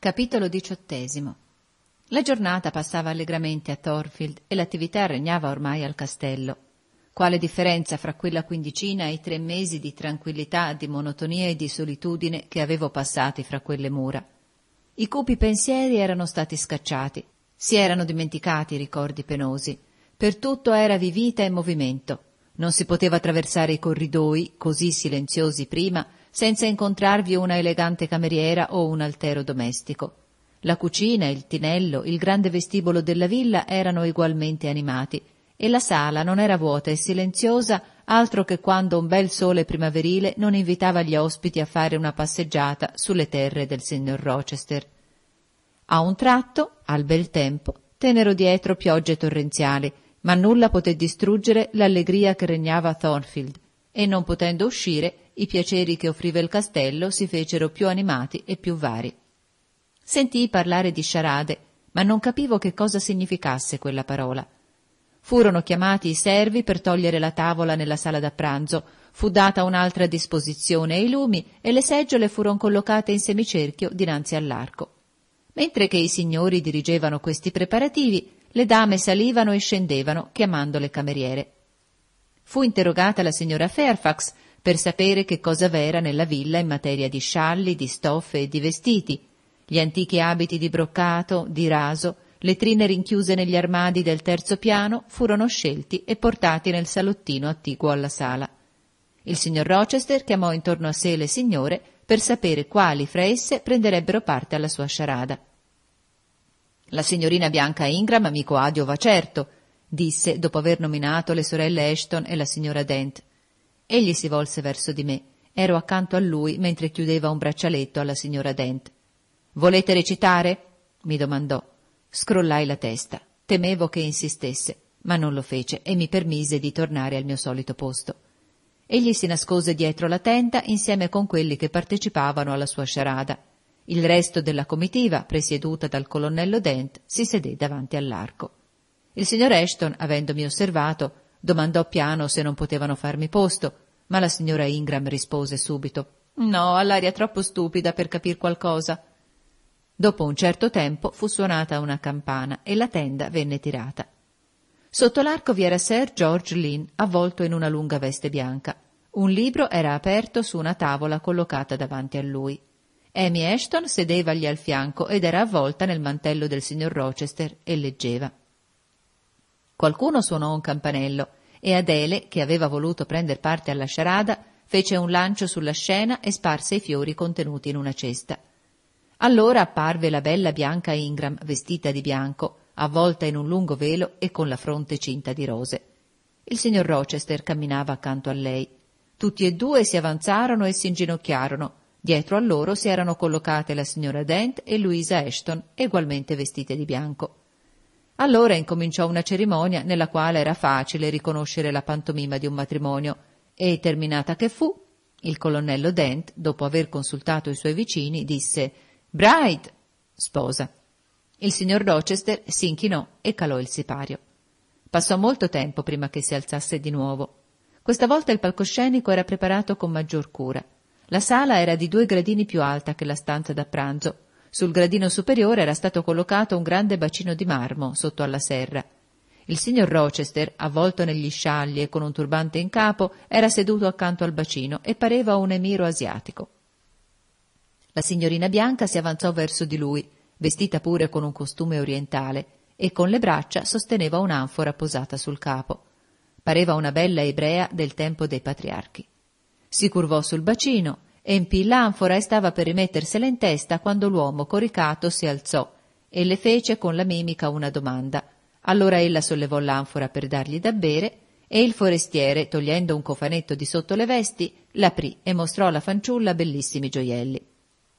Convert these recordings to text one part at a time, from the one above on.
Capitolo diciottesimo La giornata passava allegramente a Thorfield e l'attività regnava ormai al castello. Quale differenza fra quella quindicina e i tre mesi di tranquillità, di monotonia e di solitudine che avevo passati fra quelle mura. I cupi pensieri erano stati scacciati, si erano dimenticati i ricordi penosi. Per tutto era vivita e movimento. Non si poteva attraversare i corridoi, così silenziosi prima, senza incontrarvi una elegante cameriera o un altero domestico. La cucina, il tinello, il grande vestibolo della villa erano ugualmente animati e la sala non era vuota e silenziosa altro che quando un bel sole primaverile non invitava gli ospiti a fare una passeggiata sulle terre del signor Rochester. A un tratto, al bel tempo, tennero dietro piogge torrenziali, ma nulla poté distruggere l'allegria che regnava a Thornfield, e non potendo uscire, i piaceri che offriva il castello si fecero più animati e più vari. Sentii parlare di sciarade, ma non capivo che cosa significasse quella parola. Furono chiamati i servi per togliere la tavola nella sala da pranzo, fu data un'altra disposizione ai lumi e le seggiole furono collocate in semicerchio dinanzi all'arco. Mentre che i signori dirigevano questi preparativi, le dame salivano e scendevano chiamando le cameriere. Fu interrogata la signora Fairfax per sapere che cosa v'era nella villa in materia di scialli, di stoffe e di vestiti, gli antichi abiti di broccato, di raso, le trine rinchiuse negli armadi del terzo piano furono scelti e portati nel salottino attiguo alla sala. Il signor Rochester chiamò intorno a sé le signore per sapere quali fra esse prenderebbero parte alla sua sciarada. La signorina Bianca Ingram, amico Adio, va certo, disse dopo aver nominato le sorelle Ashton e la signora Dent. Egli si volse verso di me. Ero accanto a lui mentre chiudeva un braccialetto alla signora Dent. Volete recitare? mi domandò. Scrollai la testa. Temevo che insistesse, ma non lo fece e mi permise di tornare al mio solito posto. Egli si nascose dietro la tenda insieme con quelli che partecipavano alla sua sciarada. Il resto della comitiva, presieduta dal colonnello Dent, si sedé davanti all'arco. Il signor Ashton, avendomi osservato, Domandò piano se non potevano farmi posto, ma la signora Ingram rispose subito No, ha l'aria troppo stupida per capir qualcosa. Dopo un certo tempo fu suonata una campana e la tenda venne tirata. Sotto l'arco vi era Sir George Lynn, avvolto in una lunga veste bianca. Un libro era aperto su una tavola collocata davanti a lui. Amy Ashton sedevagli al fianco ed era avvolta nel mantello del signor Rochester e leggeva. Qualcuno suonò un campanello e Adele, che aveva voluto prender parte alla sciarada, fece un lancio sulla scena e sparse i fiori contenuti in una cesta. Allora apparve la bella Bianca Ingram, vestita di bianco, avvolta in un lungo velo e con la fronte cinta di rose. Il signor Rochester camminava accanto a lei. Tutti e due si avanzarono e si inginocchiarono. Dietro a loro si erano collocate la signora Dent e Louisa Ashton, egualmente vestite di bianco. Allora incominciò una cerimonia nella quale era facile riconoscere la pantomima di un matrimonio e, terminata che fu, il colonnello Dent, dopo aver consultato i suoi vicini, disse Bright, sposa. Il signor Rochester si inchinò e calò il sipario. Passò molto tempo prima che si alzasse di nuovo. Questa volta il palcoscenico era preparato con maggior cura. La sala era di due gradini più alta che la stanza da pranzo sul gradino superiore era stato collocato un grande bacino di marmo sotto alla serra. Il signor Rochester, avvolto negli scialli e con un turbante in capo, era seduto accanto al bacino e pareva un emiro asiatico. La signorina bianca si avanzò verso di lui, vestita pure con un costume orientale, e con le braccia sosteneva un'anfora posata sul capo. Pareva una bella ebrea del tempo dei patriarchi. Si curvò sul bacino, empì l'anfora e stava per rimettersela in testa quando l'uomo coricato si alzò e le fece con la mimica una domanda. Allora ella sollevò l'anfora per dargli da bere e il forestiere, togliendo un cofanetto di sotto le vesti, l'aprì e mostrò alla fanciulla bellissimi gioielli.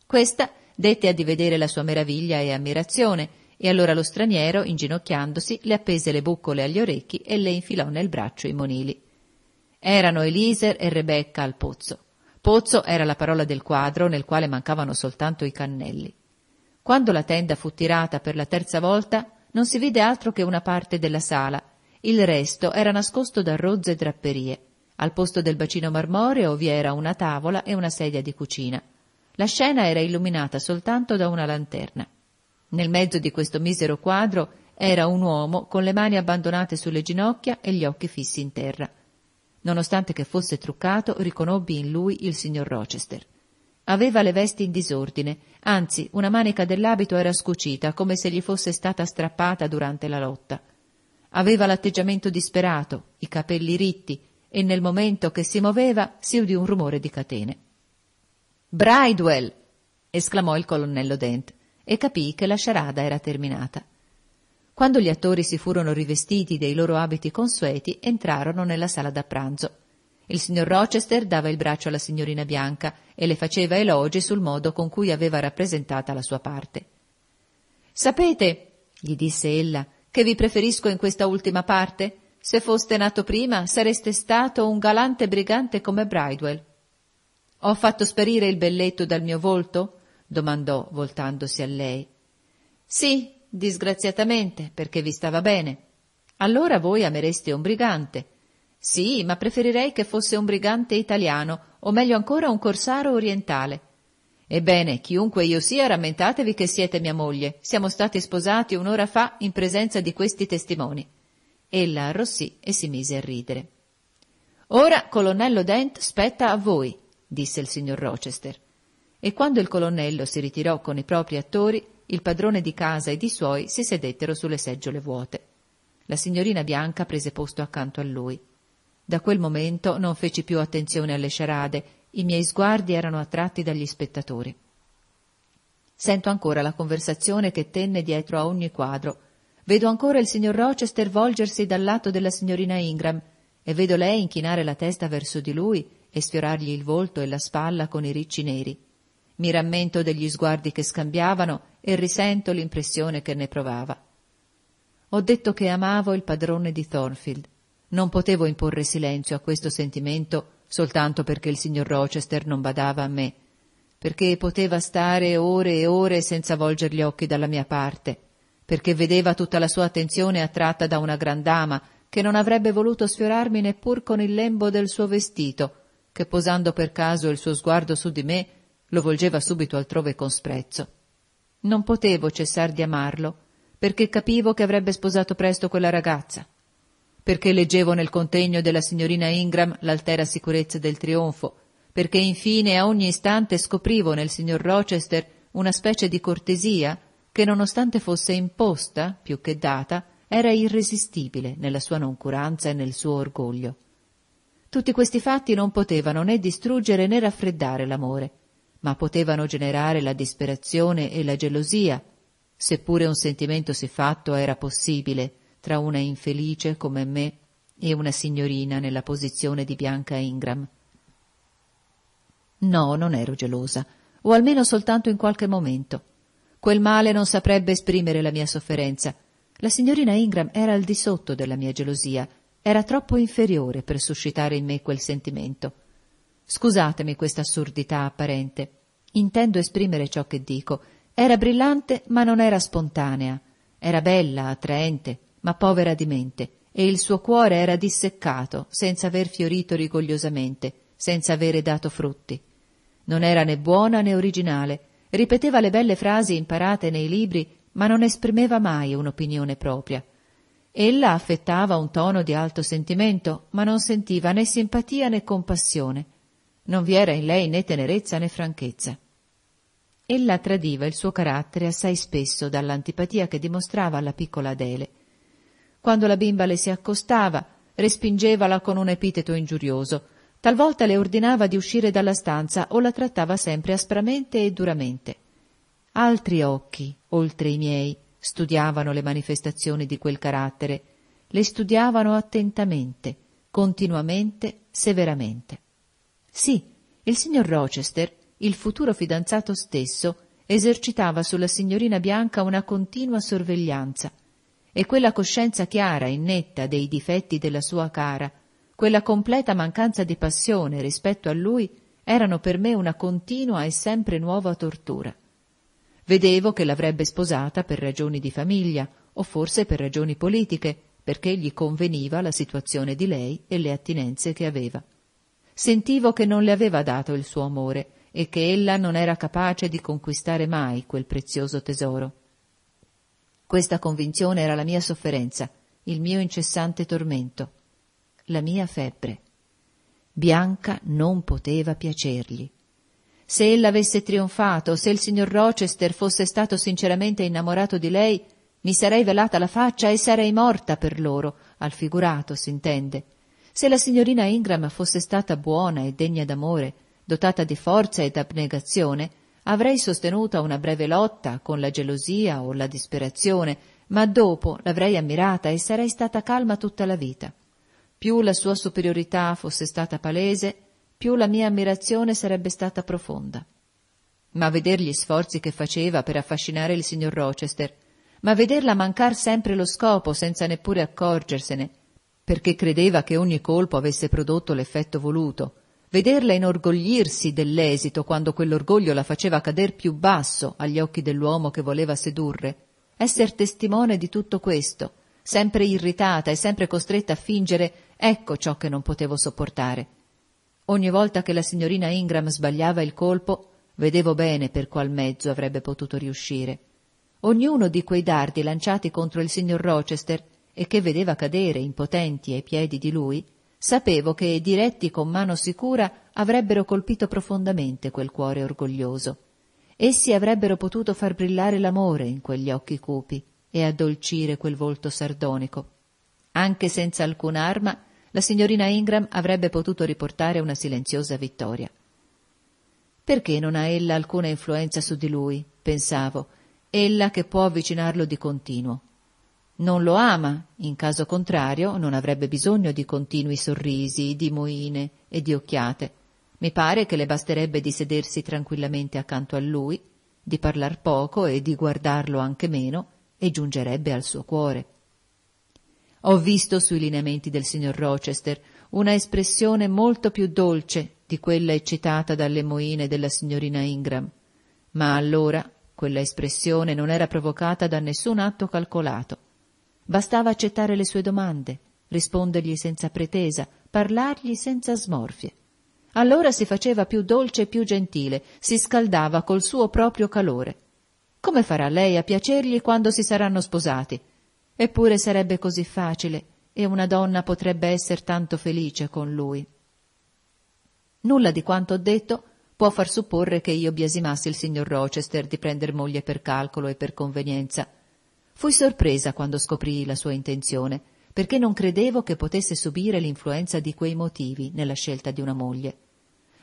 Questa dette a di vedere la sua meraviglia e ammirazione, e allora lo straniero, inginocchiandosi, le appese le boccole agli orecchi e le infilò nel braccio i monili. Erano Eliser e Rebecca al pozzo. Pozzo era la parola del quadro nel quale mancavano soltanto i cannelli. Quando la tenda fu tirata per la terza volta, non si vide altro che una parte della sala, il resto era nascosto da rozze drapperie. Al posto del bacino marmoreo vi era una tavola e una sedia di cucina. La scena era illuminata soltanto da una lanterna. Nel mezzo di questo misero quadro era un uomo con le mani abbandonate sulle ginocchia e gli occhi fissi in terra. Nonostante che fosse truccato, riconobbi in lui il signor Rochester. Aveva le vesti in disordine, anzi una manica dell'abito era scucita come se gli fosse stata strappata durante la lotta. Aveva l'atteggiamento disperato, i capelli ritti, e nel momento che si muoveva si udì un rumore di catene. Bridewell! esclamò il colonnello Dent e capì che la sciarada era terminata. Quando gli attori si furono rivestiti dei loro abiti consueti, entrarono nella sala da pranzo. Il signor Rochester dava il braccio alla signorina Bianca e le faceva elogi sul modo con cui aveva rappresentata la sua parte. Sapete, gli disse ella, che vi preferisco in questa ultima parte? Se foste nato prima, sareste stato un galante brigante come Bridewell. Ho fatto sparire il belletto dal mio volto? domandò, voltandosi a lei. Sì, Disgraziatamente, perché vi stava bene. Allora voi amereste un brigante. Sì, ma preferirei che fosse un brigante italiano, o meglio ancora un corsaro orientale. Ebbene, chiunque io sia, rammentatevi che siete mia moglie. Siamo stati sposati un'ora fa in presenza di questi testimoni. Ella arrossì e si mise a ridere. Ora, colonnello Dent, spetta a voi, disse il signor Rochester. E quando il colonnello si ritirò con i propri attori, il padrone di casa ed i suoi si sedettero sulle seggiole vuote. La signorina Bianca prese posto accanto a lui. Da quel momento non feci più attenzione alle sciarade, i miei sguardi erano attratti dagli spettatori. Sento ancora la conversazione che tenne dietro a ogni quadro. Vedo ancora il signor Rochester volgersi dal lato della signorina Ingram e vedo lei inchinare la testa verso di lui e sfiorargli il volto e la spalla con i ricci neri. Mi rammento degli sguardi che scambiavano e risento l'impressione che ne provava. Ho detto che amavo il padrone di Thornfield. Non potevo imporre silenzio a questo sentimento soltanto perché il signor Rochester non badava a me, perché poteva stare ore e ore senza volger gli occhi dalla mia parte, perché vedeva tutta la sua attenzione attratta da una gran dama che non avrebbe voluto sfiorarmi neppur con il lembo del suo vestito, che posando per caso il suo sguardo su di me lo volgeva subito altrove con sprezzo. Non potevo cessar di amarlo, perché capivo che avrebbe sposato presto quella ragazza, perché leggevo nel contegno della signorina Ingram l'altera sicurezza del trionfo, perché infine a ogni istante scoprivo nel signor Rochester una specie di cortesia che nonostante fosse imposta, più che data, era irresistibile nella sua noncuranza e nel suo orgoglio. Tutti questi fatti non potevano né distruggere né raffreddare l'amore, ma potevano generare la disperazione e la gelosia, seppure un sentimento siffatto era possibile tra una infelice come me e una signorina nella posizione di Bianca Ingram. No, non ero gelosa, o almeno soltanto in qualche momento. Quel male non saprebbe esprimere la mia sofferenza. La signorina Ingram era al di sotto della mia gelosia, era troppo inferiore per suscitare in me quel sentimento. Scusatemi questa assurdità apparente. Intendo esprimere ciò che dico. Era brillante, ma non era spontanea. Era bella, attraente, ma povera di mente, e il suo cuore era disseccato, senza aver fiorito rigogliosamente, senza avere dato frutti. Non era né buona né originale, ripeteva le belle frasi imparate nei libri, ma non esprimeva mai un'opinione propria. Ella affettava un tono di alto sentimento, ma non sentiva né simpatia né compassione non vi era in lei né tenerezza né franchezza. Ella tradiva il suo carattere assai spesso dall'antipatia che dimostrava alla piccola Adele. Quando la bimba le si accostava, respingevala con un epiteto ingiurioso, talvolta le ordinava di uscire dalla stanza o la trattava sempre aspramente e duramente. Altri occhi, oltre i miei, studiavano le manifestazioni di quel carattere, le studiavano attentamente, continuamente, severamente. Sì, il signor Rochester, il futuro fidanzato stesso, esercitava sulla signorina Bianca una continua sorveglianza, e quella coscienza chiara e netta dei difetti della sua cara, quella completa mancanza di passione rispetto a lui, erano per me una continua e sempre nuova tortura. Vedevo che l'avrebbe sposata per ragioni di famiglia, o forse per ragioni politiche, perché gli conveniva la situazione di lei e le attinenze che aveva sentivo che non le aveva dato il suo amore e che ella non era capace di conquistare mai quel prezioso tesoro. Questa convinzione era la mia sofferenza, il mio incessante tormento, la mia febbre. Bianca non poteva piacergli. Se ella avesse trionfato, se il signor Rochester fosse stato sinceramente innamorato di lei, mi sarei velata la faccia e sarei morta per loro, al figurato, s'intende. Se la signorina Ingram fosse stata buona e degna d'amore, dotata di forza ed abnegazione, avrei sostenuta una breve lotta con la gelosia o la disperazione, ma dopo l'avrei ammirata e sarei stata calma tutta la vita. Più la sua superiorità fosse stata palese, più la mia ammirazione sarebbe stata profonda. Ma veder gli sforzi che faceva per affascinare il signor Rochester, ma vederla mancar sempre lo scopo senza neppure accorgersene, perché credeva che ogni colpo avesse prodotto l'effetto voluto. Vederla inorgoglirsi dell'esito quando quell'orgoglio la faceva cader più basso agli occhi dell'uomo che voleva sedurre, esser testimone di tutto questo, sempre irritata e sempre costretta a fingere, ecco ciò che non potevo sopportare. Ogni volta che la signorina Ingram sbagliava il colpo, vedevo bene per qual mezzo avrebbe potuto riuscire. Ognuno di quei dardi lanciati contro il signor Rochester e che vedeva cadere impotenti ai piedi di lui, sapevo che diretti con mano sicura avrebbero colpito profondamente quel cuore orgoglioso. Essi avrebbero potuto far brillare l'amore in quegli occhi cupi e addolcire quel volto sardonico. Anche senza alcun'arma, la signorina Ingram avrebbe potuto riportare una silenziosa vittoria. Perché non ha ella alcuna influenza su di lui? pensavo, ella che può avvicinarlo di continuo non lo ama, in caso contrario non avrebbe bisogno di continui sorrisi, di moine e di occhiate. Mi pare che le basterebbe di sedersi tranquillamente accanto a lui, di parlar poco e di guardarlo anche meno, e giungerebbe al suo cuore. Ho visto sui lineamenti del signor Rochester una espressione molto più dolce di quella eccitata dalle moine della signorina Ingram, ma allora quella espressione non era provocata da nessun atto calcolato Bastava accettare le sue domande, rispondergli senza pretesa, parlargli senza smorfie. Allora si faceva più dolce e più gentile, si scaldava col suo proprio calore. Come farà lei a piacergli quando si saranno sposati? Eppure sarebbe così facile e una donna potrebbe essere tanto felice con lui. Nulla di quanto ho detto può far supporre che io biasimassi il signor Rochester di prender moglie per calcolo e per convenienza. Fui sorpresa quando scoprì la sua intenzione, perché non credevo che potesse subire l'influenza di quei motivi nella scelta di una moglie.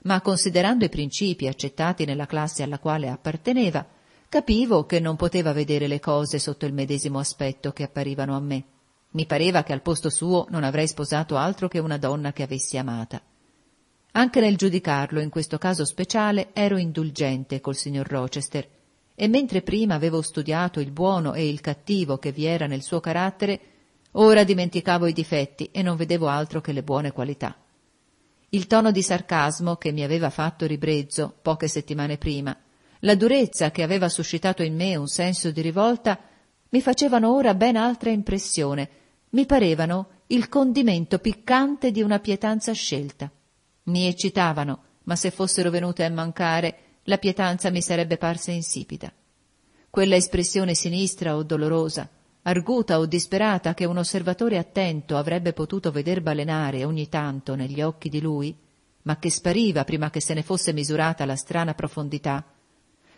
Ma considerando i principi accettati nella classe alla quale apparteneva, capivo che non poteva vedere le cose sotto il medesimo aspetto che apparivano a me. Mi pareva che al posto suo non avrei sposato altro che una donna che avessi amata. Anche nel giudicarlo, in questo caso speciale, ero indulgente col signor Rochester, e mentre prima avevo studiato il buono e il cattivo che vi era nel suo carattere, ora dimenticavo i difetti e non vedevo altro che le buone qualità. Il tono di sarcasmo che mi aveva fatto ribrezzo poche settimane prima, la durezza che aveva suscitato in me un senso di rivolta, mi facevano ora ben altra impressione, mi parevano il condimento piccante di una pietanza scelta. Mi eccitavano, ma se fossero venute a mancare la pietanza mi sarebbe parsa insipida. Quella espressione sinistra o dolorosa, arguta o disperata che un osservatore attento avrebbe potuto veder balenare ogni tanto negli occhi di lui, ma che spariva prima che se ne fosse misurata la strana profondità,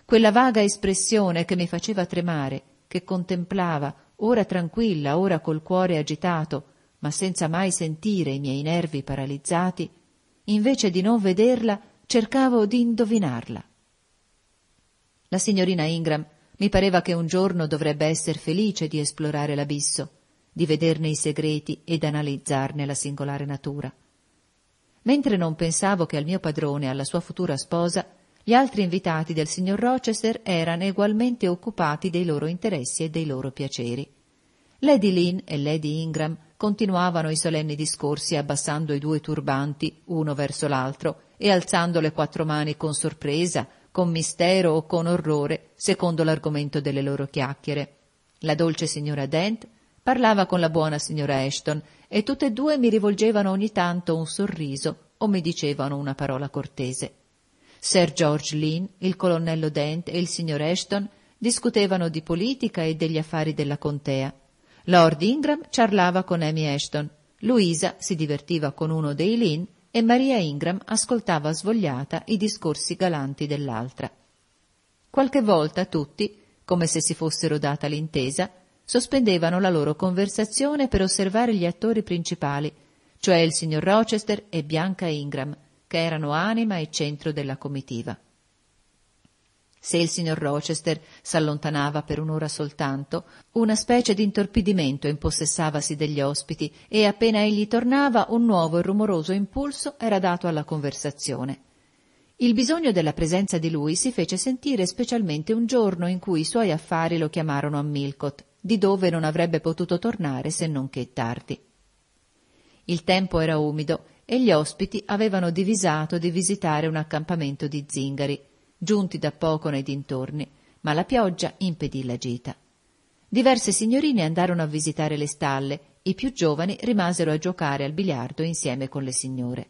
quella vaga espressione che mi faceva tremare, che contemplava, ora tranquilla, ora col cuore agitato, ma senza mai sentire i miei nervi paralizzati, invece di non vederla cercavo di indovinarla. La signorina Ingram mi pareva che un giorno dovrebbe essere felice di esplorare l'abisso, di vederne i segreti ed analizzarne la singolare natura. Mentre non pensavo che al mio padrone e alla sua futura sposa, gli altri invitati del signor Rochester erano egualmente occupati dei loro interessi e dei loro piaceri. Lady Lynn e Lady Ingram continuavano i solenni discorsi abbassando i due turbanti uno verso l'altro e alzando le quattro mani con sorpresa con mistero o con orrore, secondo l'argomento delle loro chiacchiere. La dolce signora Dent parlava con la buona signora Ashton e tutte e due mi rivolgevano ogni tanto un sorriso o mi dicevano una parola cortese. Sir George Lynn, il colonnello Dent e il signor Ashton discutevano di politica e degli affari della contea. Lord Ingram ciarlava con Amy Ashton, Luisa si divertiva con uno dei Lynn e Maria Ingram ascoltava svogliata i discorsi galanti dell'altra. Qualche volta tutti, come se si fossero data l'intesa, sospendevano la loro conversazione per osservare gli attori principali, cioè il signor Rochester e Bianca Ingram, che erano anima e centro della comitiva. Se il signor Rochester s'allontanava per un'ora soltanto, una specie di intorpidimento impossessavasi degli ospiti e appena egli tornava un nuovo e rumoroso impulso era dato alla conversazione. Il bisogno della presenza di lui si fece sentire specialmente un giorno in cui i suoi affari lo chiamarono a Milcot, di dove non avrebbe potuto tornare se non che tardi. Il tempo era umido e gli ospiti avevano divisato di visitare un accampamento di zingari, giunti da poco nei dintorni, ma la pioggia impedì la gita. Diverse signorine andarono a visitare le stalle, i più giovani rimasero a giocare al biliardo insieme con le signore.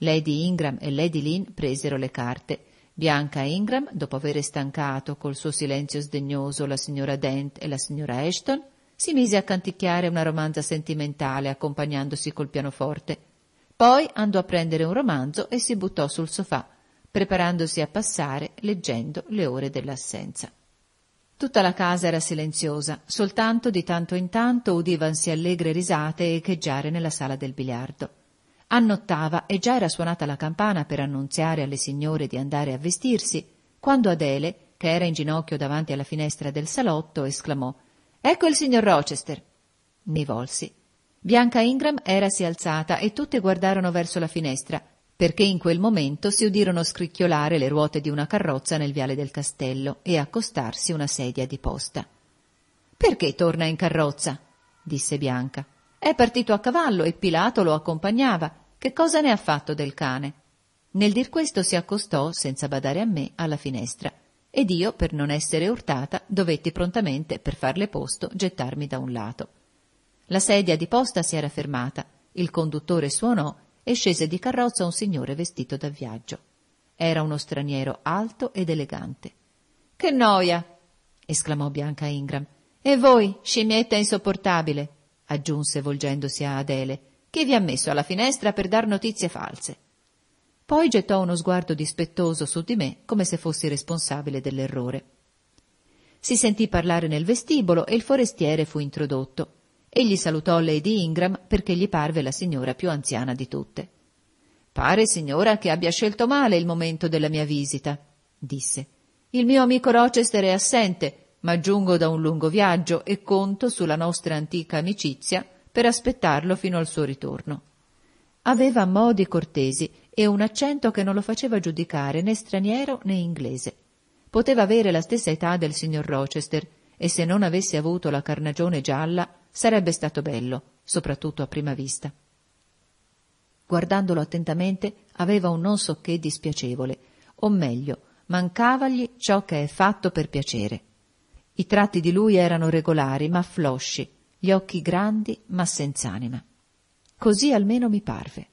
Lady Ingram e Lady Lynn presero le carte. Bianca Ingram, dopo aver stancato col suo silenzio sdegnoso la signora Dent e la signora Ashton, si mise a canticchiare una romanza sentimentale accompagnandosi col pianoforte. Poi andò a prendere un romanzo e si buttò sul sofà preparandosi a passare leggendo le ore dell'assenza. Tutta la casa era silenziosa, soltanto di tanto in tanto udivansi allegre risate echeggiare nella sala del biliardo. Annottava e già era suonata la campana per annunziare alle signore di andare a vestirsi, quando Adele, che era in ginocchio davanti alla finestra del salotto, esclamò Ecco il signor Rochester. Mi volsi. Bianca Ingram era si alzata e tutte guardarono verso la finestra, perché in quel momento si udirono scricchiolare le ruote di una carrozza nel viale del castello e accostarsi una sedia di posta. Perché torna in carrozza? disse Bianca. È partito a cavallo e Pilato lo accompagnava. Che cosa ne ha fatto del cane? Nel dir questo si accostò, senza badare a me, alla finestra, ed io, per non essere urtata, dovetti prontamente, per farle posto, gettarmi da un lato. La sedia di posta si era fermata, il conduttore suonò e scese di carrozza un signore vestito da viaggio. Era uno straniero alto ed elegante. Che noia! esclamò Bianca Ingram. E voi, scimmietta insopportabile! aggiunse volgendosi a Adele. Chi vi ha messo alla finestra per dar notizie false? Poi gettò uno sguardo dispettoso su di me, come se fossi responsabile dell'errore. Si sentì parlare nel vestibolo e il forestiere fu introdotto. Egli salutò Lady Ingram perché gli parve la signora più anziana di tutte. Pare, signora, che abbia scelto male il momento della mia visita, disse. Il mio amico Rochester è assente, ma giungo da un lungo viaggio e conto sulla nostra antica amicizia per aspettarlo fino al suo ritorno. Aveva modi cortesi e un accento che non lo faceva giudicare né straniero né inglese. Poteva avere la stessa età del signor Rochester e se non avesse avuto la carnagione gialla Sarebbe stato bello, soprattutto a prima vista. Guardandolo attentamente aveva un non so che dispiacevole, o meglio, mancavagli ciò che è fatto per piacere. I tratti di lui erano regolari ma flosci, gli occhi grandi ma senz'anima. Così almeno mi parve.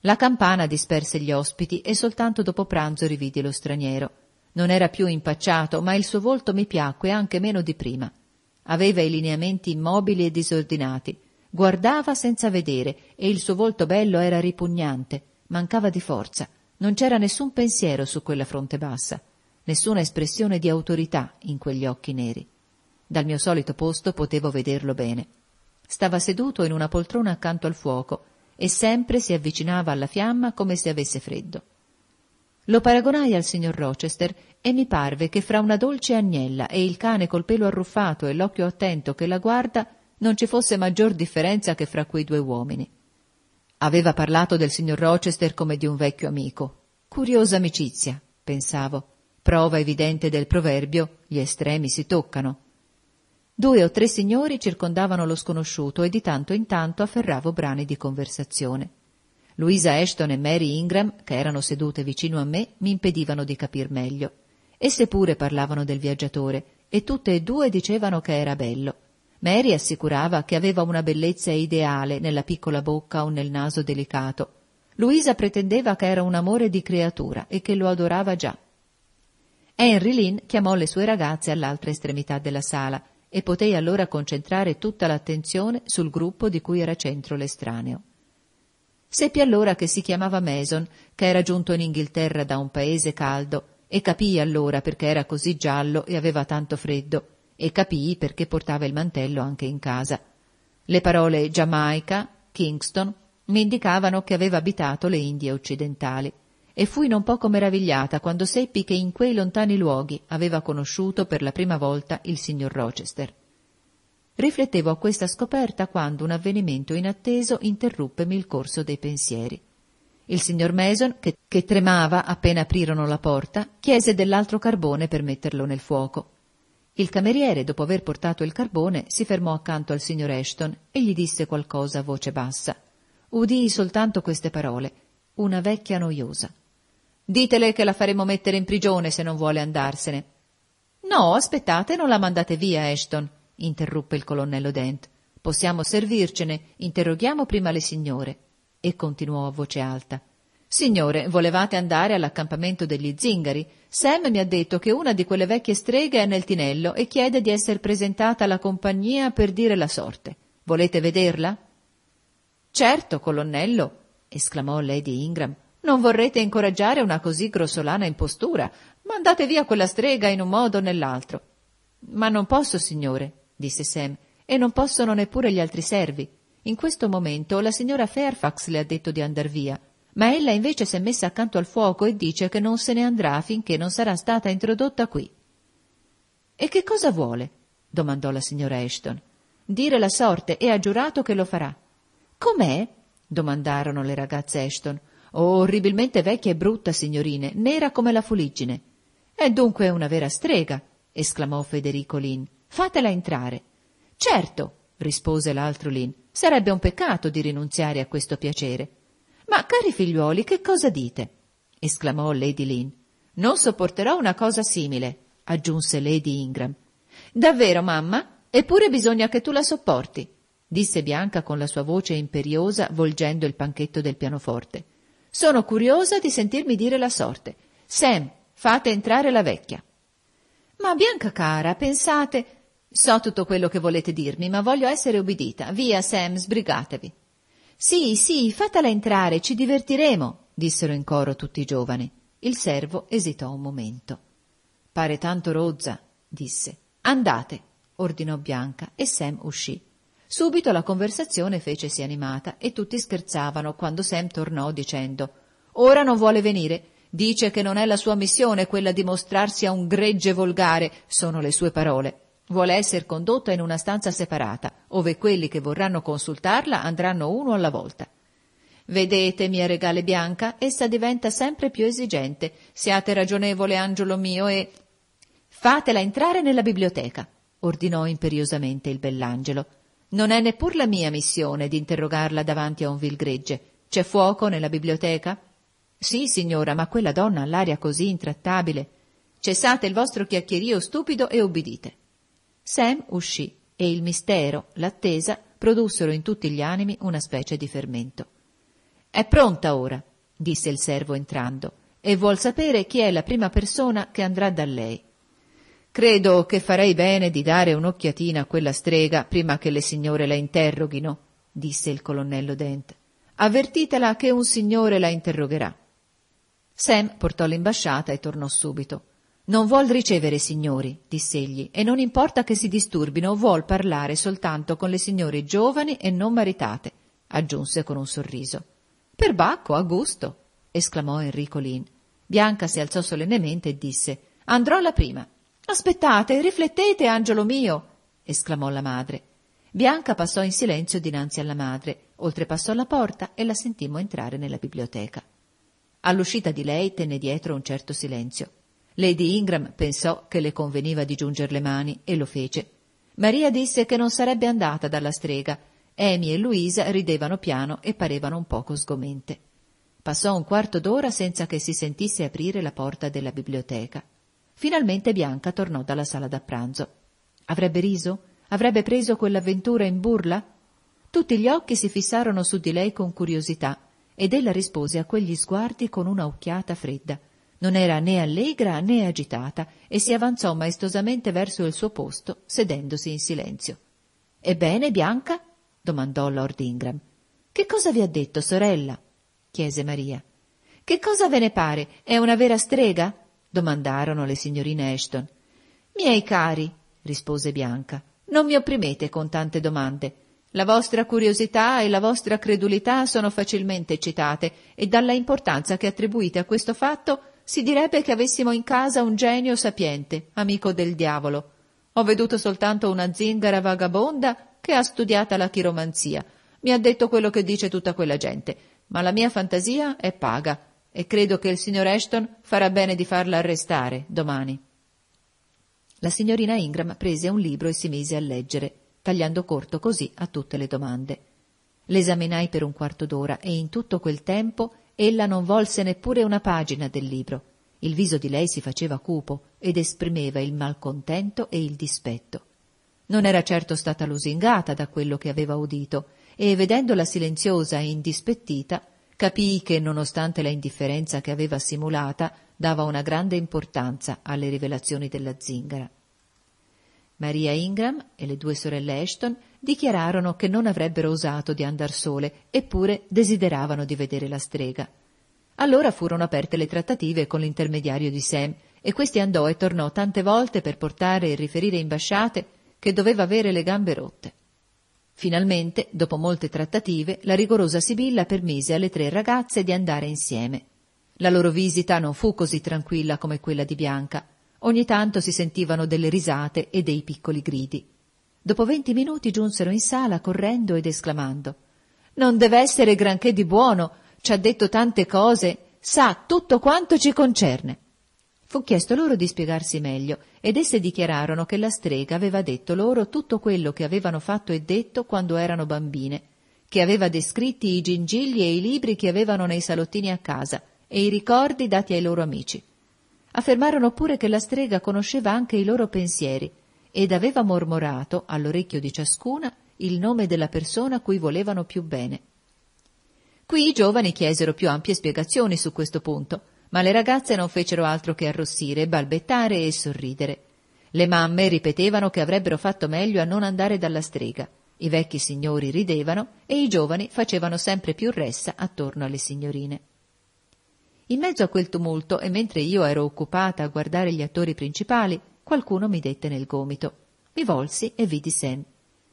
La campana disperse gli ospiti e soltanto dopo pranzo rividi lo straniero. Non era più impacciato, ma il suo volto mi piacque anche meno di prima. Aveva i lineamenti immobili e disordinati, guardava senza vedere e il suo volto bello era ripugnante, mancava di forza, non c'era nessun pensiero su quella fronte bassa, nessuna espressione di autorità in quegli occhi neri. Dal mio solito posto potevo vederlo bene. Stava seduto in una poltrona accanto al fuoco e sempre si avvicinava alla fiamma come se avesse freddo. Lo paragonai al signor Rochester e mi parve che fra una dolce agnella e il cane col pelo arruffato e l'occhio attento che la guarda non ci fosse maggior differenza che fra quei due uomini. Aveva parlato del signor Rochester come di un vecchio amico. Curiosa amicizia, pensavo, prova evidente del proverbio gli estremi si toccano. Due o tre signori circondavano lo sconosciuto e di tanto in tanto afferravo brani di conversazione. Louisa Ashton e Mary Ingram, che erano sedute vicino a me, mi impedivano di capir meglio. Esse pure parlavano del viaggiatore, e tutte e due dicevano che era bello. Mary assicurava che aveva una bellezza ideale nella piccola bocca o nel naso delicato. Luisa pretendeva che era un amore di creatura e che lo adorava già. Henry Lynn chiamò le sue ragazze all'altra estremità della sala e potei allora concentrare tutta l'attenzione sul gruppo di cui era centro l'estraneo. Seppi allora che si chiamava Mason, che era giunto in Inghilterra da un paese caldo, e capii allora perché era così giallo e aveva tanto freddo, e capii perché portava il mantello anche in casa. Le parole Giamaica, Kingston, mi indicavano che aveva abitato le Indie occidentali, e fui non poco meravigliata quando seppi che in quei lontani luoghi aveva conosciuto per la prima volta il signor Rochester. Riflettevo a questa scoperta quando un avvenimento inatteso interruppemi il corso dei pensieri. Il signor Mason, che, che tremava appena aprirono la porta, chiese dell'altro carbone per metterlo nel fuoco. Il cameriere, dopo aver portato il carbone, si fermò accanto al signor Ashton e gli disse qualcosa a voce bassa. Udii soltanto queste parole. Una vecchia noiosa. Ditele che la faremo mettere in prigione se non vuole andarsene. No, aspettate, non la mandate via, Ashton interruppe il colonnello Dent. Possiamo servircene, interroghiamo prima le signore. E continuò a voce alta. Signore, volevate andare all'accampamento degli zingari? Sam mi ha detto che una di quelle vecchie streghe è nel tinello e chiede di essere presentata alla compagnia per dire la sorte. Volete vederla? Certo, colonnello, esclamò Lady Ingram. Non vorrete incoraggiare una così grossolana impostura. Mandate via quella strega in un modo o nell'altro. Ma non posso, signore, disse Sam, e non possono neppure gli altri servi. In questo momento la signora Fairfax le ha detto di andar via, ma ella invece s'è messa accanto al fuoco e dice che non se ne andrà finché non sarà stata introdotta qui. E che cosa vuole? domandò la signora Ashton. Dire la sorte e ha giurato che lo farà. Com'è? domandarono le ragazze Ashton. Oh, orribilmente vecchia e brutta, signorine, nera come la fuliggine. È dunque una vera strega, esclamò Federico Lin. Fatela entrare. Certo, rispose l'altro Lin, sarebbe un peccato di rinunziare a questo piacere. Ma cari figliuoli, che cosa dite? esclamò Lady Lin. Non sopporterò una cosa simile, aggiunse Lady Ingram. Davvero, mamma? Eppure bisogna che tu la sopporti, disse Bianca con la sua voce imperiosa, volgendo il panchetto del pianoforte. Sono curiosa di sentirmi dire la sorte. Sam, fate entrare la vecchia. Ma Bianca cara, pensate, So tutto quello che volete dirmi, ma voglio essere ubbidita. Via, Sam, sbrigatevi. Sì, sì, fatela entrare, ci divertiremo, dissero in coro tutti i giovani. Il servo esitò un momento. Pare tanto rozza, disse. Andate, ordinò Bianca e Sam uscì. Subito la conversazione fecesi animata e tutti scherzavano quando Sam tornò dicendo Ora non vuole venire. Dice che non è la sua missione quella di mostrarsi a un gregge volgare, sono le sue parole. Vuole essere condotta in una stanza separata, ove quelli che vorranno consultarla andranno uno alla volta. Vedete, mia regale bianca, essa diventa sempre più esigente. Siate ragionevole, angelo mio, e... Fatela entrare nella biblioteca, ordinò imperiosamente il bell'angelo. Non è neppur la mia missione di interrogarla davanti a un vilgregge. C'è fuoco nella biblioteca? Sì, signora, ma quella donna ha l'aria così intrattabile. Cessate il vostro chiacchierio stupido e ubbidite. Sam uscì e il mistero, l'attesa, produssero in tutti gli animi una specie di fermento. È pronta ora, disse il servo entrando, e vuol sapere chi è la prima persona che andrà da lei. Credo che farei bene di dare un'occhiatina a quella strega prima che le signore la interroghino, disse il colonnello Dent. Avvertitela che un signore la interrogherà. Sam portò l'imbasciata e tornò subito. Non vuol ricevere signori, diss'egli, e non importa che si disturbino, vuol parlare soltanto con le signore giovani e non maritate, aggiunse con un sorriso. Perbacco, a gusto, esclamò Enrico Lin. Bianca si alzò solennemente e disse Andrò la prima. Aspettate, riflettete, angelo mio, esclamò la madre. Bianca passò in silenzio dinanzi alla madre, oltrepassò la porta e la sentimmo entrare nella biblioteca. All'uscita di lei tenne dietro un certo silenzio. Lady Ingram pensò che le conveniva di giungere le mani e lo fece. Maria disse che non sarebbe andata dalla strega. Amy e Luisa ridevano piano e parevano un poco sgomente. Passò un quarto d'ora senza che si sentisse aprire la porta della biblioteca. Finalmente Bianca tornò dalla sala da pranzo. Avrebbe riso? Avrebbe preso quell'avventura in burla? Tutti gli occhi si fissarono su di lei con curiosità ed ella rispose a quegli sguardi con una occhiata fredda non era né allegra né agitata e si avanzò maestosamente verso il suo posto, sedendosi in silenzio. Ebbene, Bianca? domandò Lord Ingram. Che cosa vi ha detto, sorella? chiese Maria. Che cosa ve ne pare? È una vera strega? domandarono le signorine Ashton. Miei cari, rispose Bianca, non mi opprimete con tante domande. La vostra curiosità e la vostra credulità sono facilmente eccitate e dalla importanza che attribuite a questo fatto si direbbe che avessimo in casa un genio sapiente, amico del diavolo. Ho veduto soltanto una zingara vagabonda che ha studiata la chiromanzia. Mi ha detto quello che dice tutta quella gente, ma la mia fantasia è paga e credo che il signor Ashton farà bene di farla arrestare domani. La signorina Ingram prese un libro e si mise a leggere, tagliando corto così a tutte le domande. L'esaminai per un quarto d'ora e in tutto quel tempo Ella non volse neppure una pagina del libro. Il viso di lei si faceva cupo ed esprimeva il malcontento e il dispetto. Non era certo stata lusingata da quello che aveva udito e, vedendola silenziosa e indispettita, capì che, nonostante la indifferenza che aveva simulata, dava una grande importanza alle rivelazioni della zingara. Maria Ingram e le due sorelle Ashton dichiararono che non avrebbero osato di andar sole, eppure desideravano di vedere la strega. Allora furono aperte le trattative con l'intermediario di Sam, e questi andò e tornò tante volte per portare e riferire imbasciate che doveva avere le gambe rotte. Finalmente, dopo molte trattative, la rigorosa Sibilla permise alle tre ragazze di andare insieme. La loro visita non fu così tranquilla come quella di Bianca, Ogni tanto si sentivano delle risate e dei piccoli gridi. Dopo venti minuti giunsero in sala correndo ed esclamando Non deve essere granché di buono, ci ha detto tante cose, sa tutto quanto ci concerne. Fu chiesto loro di spiegarsi meglio ed esse dichiararono che la strega aveva detto loro tutto quello che avevano fatto e detto quando erano bambine, che aveva descritti i gingilli e i libri che avevano nei salottini a casa e i ricordi dati ai loro amici. Affermarono pure che la strega conosceva anche i loro pensieri ed aveva mormorato all'orecchio di ciascuna il nome della persona a cui volevano più bene. Qui i giovani chiesero più ampie spiegazioni su questo punto, ma le ragazze non fecero altro che arrossire, balbettare e sorridere. Le mamme ripetevano che avrebbero fatto meglio a non andare dalla strega. I vecchi signori ridevano e i giovani facevano sempre più ressa attorno alle signorine. In mezzo a quel tumulto e mentre io ero occupata a guardare gli attori principali, qualcuno mi dette nel gomito. Mi volsi e vidi Sam.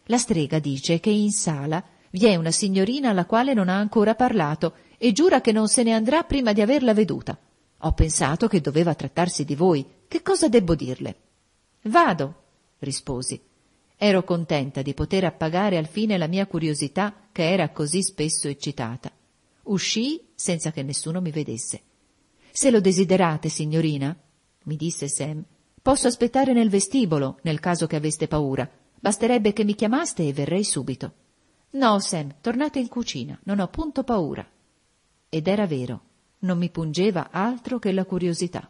La strega dice che in sala vi è una signorina alla quale non ha ancora parlato e giura che non se ne andrà prima di averla veduta. Ho pensato che doveva trattarsi di voi. Che cosa debbo dirle? Vado, risposi. Ero contenta di poter appagare al fine la mia curiosità che era così spesso eccitata. Uscii senza che nessuno mi vedesse. Se lo desiderate, signorina, mi disse Sam, posso aspettare nel vestibolo, nel caso che aveste paura. Basterebbe che mi chiamaste e verrei subito. No, Sam, tornate in cucina, non ho punto paura. Ed era vero, non mi pungeva altro che la curiosità.